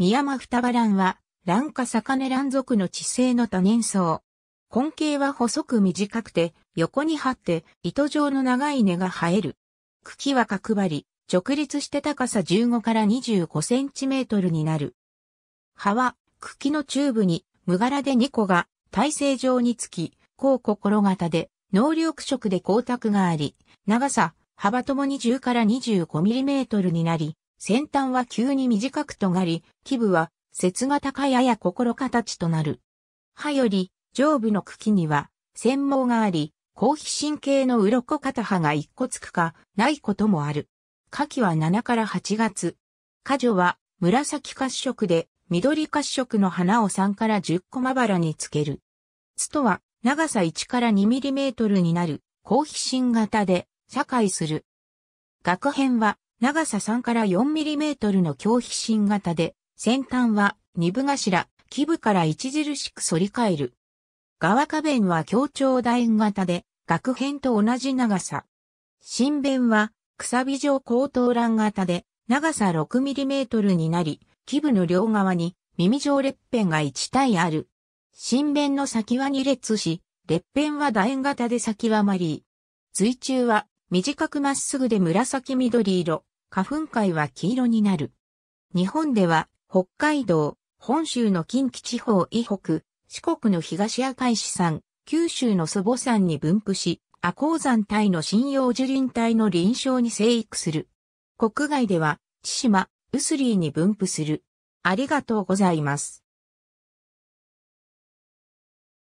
宮タバ葉蘭は、蘭花坂根蘭属の地性の多年草。根茎は細く短くて、横に張って、糸状の長い根が生える。茎は角張り、直立して高さ15から25センチメートルになる。葉は、茎のチューブに、無柄で2個が、体勢状につき、高心型で、能力色で光沢があり、長さ、幅ともに10から25ミリメートルになり、先端は急に短く尖り、基部は、節が高やや心形となる。歯より、上部の茎には、繊毛があり、後皮神経の鱗片葉が一個つくか、ないこともある。夏季は7から8月。花女は、紫褐色で、緑褐色の花を3から10個まばらにつける。つとは、長さ1から2ミリメートルになる、後皮神型で、社会する。学編は、長さ3から 4mm の強皮芯型で、先端は二部頭、基部から著しく反り返る。側下弁は強調楕円型で、額辺と同じ長さ。芯弁は、くさび状高等欄型で、長さ 6mm になり、基部の両側に耳状裂片が1体ある。芯弁の先は2列し、裂片は楕円型で先はマリー。中は短くまっすぐで紫緑色、花粉界は黄色になる。日本では、北海道、本州の近畿地方以北、四国の東赤石山、九州の祖母山に分布し、亜高山帯の針葉樹林帯の臨床に生育する。国外では、千島、ウスリーに分布する。ありがとうございます。